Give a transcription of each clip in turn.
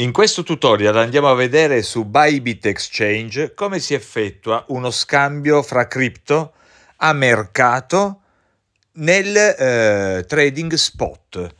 In questo tutorial andiamo a vedere su Bybit Exchange come si effettua uno scambio fra cripto a mercato nel eh, trading spot.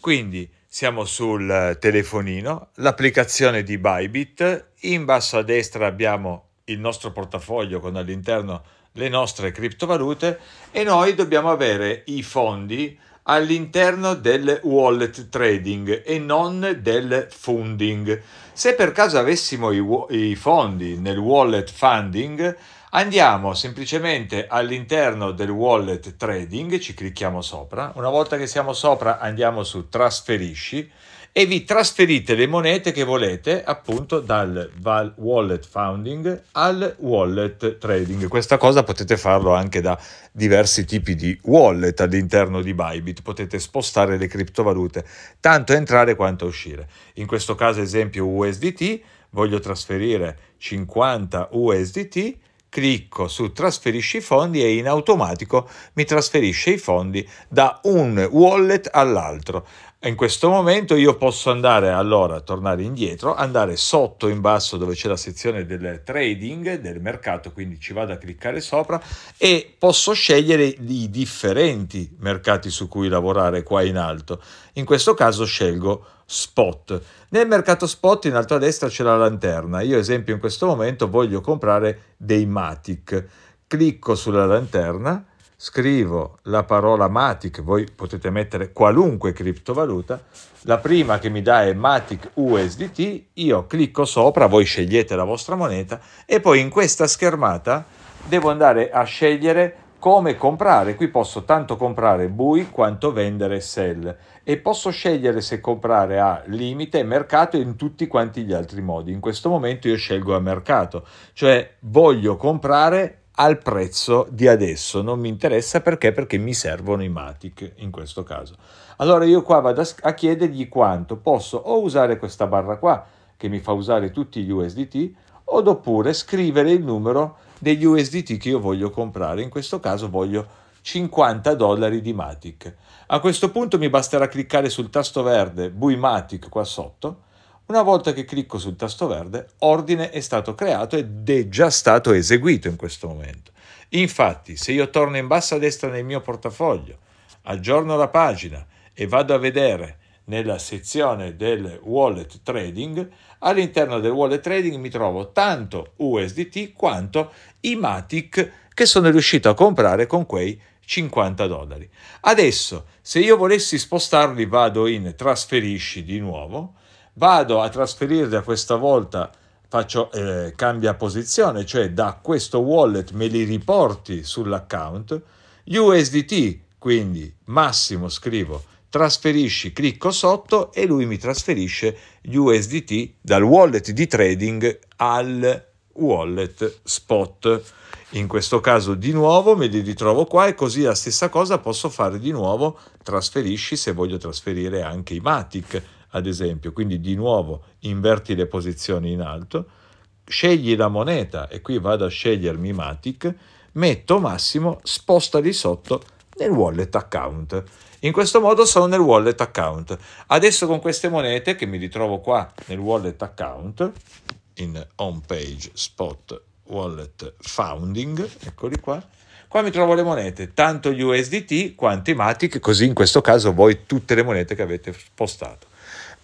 Quindi siamo sul telefonino, l'applicazione di Bybit, in basso a destra abbiamo il nostro portafoglio con all'interno le nostre criptovalute e noi dobbiamo avere i fondi all'interno del wallet trading e non del funding. Se per caso avessimo i, i fondi nel wallet funding, andiamo semplicemente all'interno del wallet trading, ci clicchiamo sopra, una volta che siamo sopra andiamo su trasferisci e vi trasferite le monete che volete appunto dal wallet founding al wallet trading. Questa cosa potete farlo anche da diversi tipi di wallet all'interno di Bybit, potete spostare le criptovalute tanto entrare quanto uscire. In questo caso esempio USDT, voglio trasferire 50 USDT clicco su trasferisci i fondi e in automatico mi trasferisce i fondi da un wallet all'altro. In questo momento io posso andare, allora, tornare indietro, andare sotto in basso dove c'è la sezione del trading, del mercato, quindi ci vado a cliccare sopra e posso scegliere i differenti mercati su cui lavorare qua in alto. In questo caso scelgo spot. Nel mercato spot in alto a destra c'è la lanterna. Io, esempio, in questo momento voglio comprare dei Matic. Clicco sulla lanterna scrivo la parola Matic, voi potete mettere qualunque criptovaluta, la prima che mi dà è Matic USDT, io clicco sopra, voi scegliete la vostra moneta e poi in questa schermata devo andare a scegliere come comprare, qui posso tanto comprare bui quanto vendere sell e posso scegliere se comprare a limite, mercato e in tutti quanti gli altri modi. In questo momento io scelgo a mercato, cioè voglio comprare al prezzo di adesso, non mi interessa perché, perché mi servono i Matic in questo caso. Allora io qua vado a chiedergli quanto posso o usare questa barra qua che mi fa usare tutti gli USDT oppure scrivere il numero degli USDT che io voglio comprare, in questo caso voglio 50 dollari di Matic. A questo punto mi basterà cliccare sul tasto verde Bui Matic qua sotto una volta che clicco sul tasto verde, ordine è stato creato ed è già stato eseguito in questo momento. Infatti, se io torno in basso a destra nel mio portafoglio, aggiorno la pagina e vado a vedere nella sezione del wallet trading, all'interno del wallet trading mi trovo tanto USDT quanto i Matic che sono riuscito a comprare con quei 50 dollari. Adesso, se io volessi spostarli, vado in trasferisci di nuovo Vado a trasferirle questa volta, faccio, eh, cambia posizione, cioè da questo wallet me li riporti sull'account. USDT, quindi massimo scrivo trasferisci, clicco sotto e lui mi trasferisce USDT dal wallet di trading al wallet spot. In questo caso di nuovo me li ritrovo qua e così la stessa cosa posso fare di nuovo, trasferisci se voglio trasferire anche i Matic ad esempio, quindi di nuovo inverti le posizioni in alto, scegli la moneta e qui vado a scegliermi Matic, metto massimo, sposta di sotto nel wallet account. In questo modo sono nel wallet account. Adesso con queste monete che mi ritrovo qua nel wallet account, in home page spot wallet founding, eccoli qua, Qua mi trovo le monete, tanto gli USDT quanti Matic, così in questo caso voi tutte le monete che avete spostato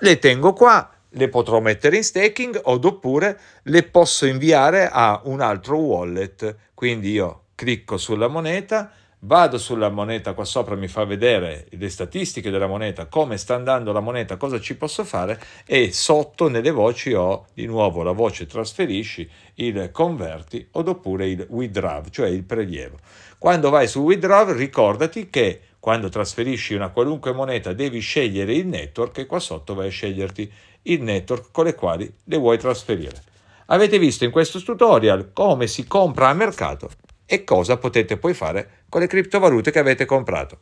le tengo qua, le potrò mettere in staking oppure le posso inviare a un altro wallet. Quindi io clicco sulla moneta, vado sulla moneta qua sopra, mi fa vedere le statistiche della moneta, come sta andando la moneta, cosa ci posso fare e sotto nelle voci ho di nuovo la voce trasferisci, il converti oppure il withdraw, cioè il prelievo. Quando vai su withdraw ricordati che quando trasferisci una qualunque moneta devi scegliere il network e qua sotto vai a sceglierti il network con le quali le vuoi trasferire. Avete visto in questo tutorial come si compra a mercato e cosa potete poi fare con le criptovalute che avete comprato.